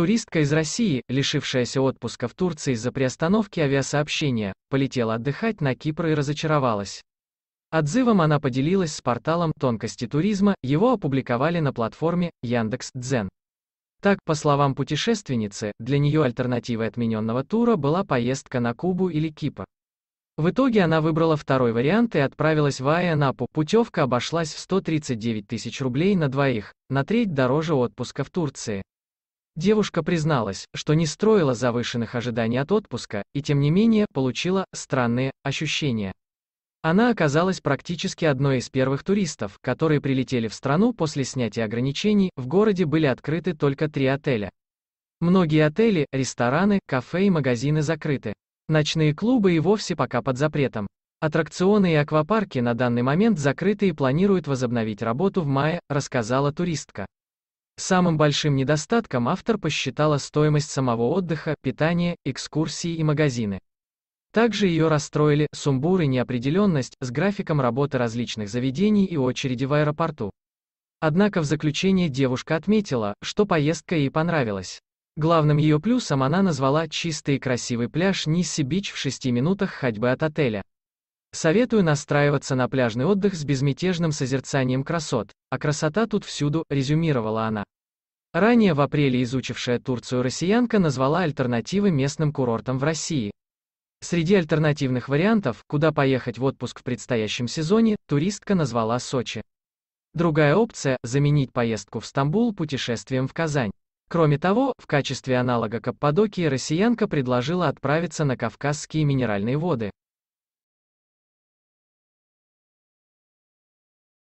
Туристка из России, лишившаяся отпуска в Турции из-за приостановки авиасообщения, полетела отдыхать на Кипр и разочаровалась. Отзывом она поделилась с порталом «Тонкости туризма», его опубликовали на платформе Яндекс.Дзен. Так, по словам путешественницы, для нее альтернативой отмененного тура была поездка на Кубу или Кипр. В итоге она выбрала второй вариант и отправилась в Айанапу. Путевка обошлась в 139 тысяч рублей на двоих, на треть дороже отпуска в Турции. Девушка призналась, что не строила завышенных ожиданий от отпуска, и тем не менее, получила странные ощущения. Она оказалась практически одной из первых туристов, которые прилетели в страну после снятия ограничений, в городе были открыты только три отеля. Многие отели, рестораны, кафе и магазины закрыты. Ночные клубы и вовсе пока под запретом. Аттракционы и аквапарки на данный момент закрыты и планируют возобновить работу в мае, рассказала туристка. Самым большим недостатком автор посчитала стоимость самого отдыха, питания, экскурсии и магазины. Также ее расстроили сумбур и неопределенность с графиком работы различных заведений и очереди в аэропорту. Однако в заключение девушка отметила, что поездка ей понравилась. Главным ее плюсом она назвала чистый и красивый пляж Нисси Бич в 6 минутах ходьбы от отеля. Советую настраиваться на пляжный отдых с безмятежным созерцанием красот, а красота тут всюду, резюмировала она. Ранее в апреле изучившая Турцию россиянка назвала альтернативы местным курортам в России. Среди альтернативных вариантов, куда поехать в отпуск в предстоящем сезоне, туристка назвала Сочи. Другая опция – заменить поездку в Стамбул путешествием в Казань. Кроме того, в качестве аналога Каппадокии россиянка предложила отправиться на Кавказские минеральные воды.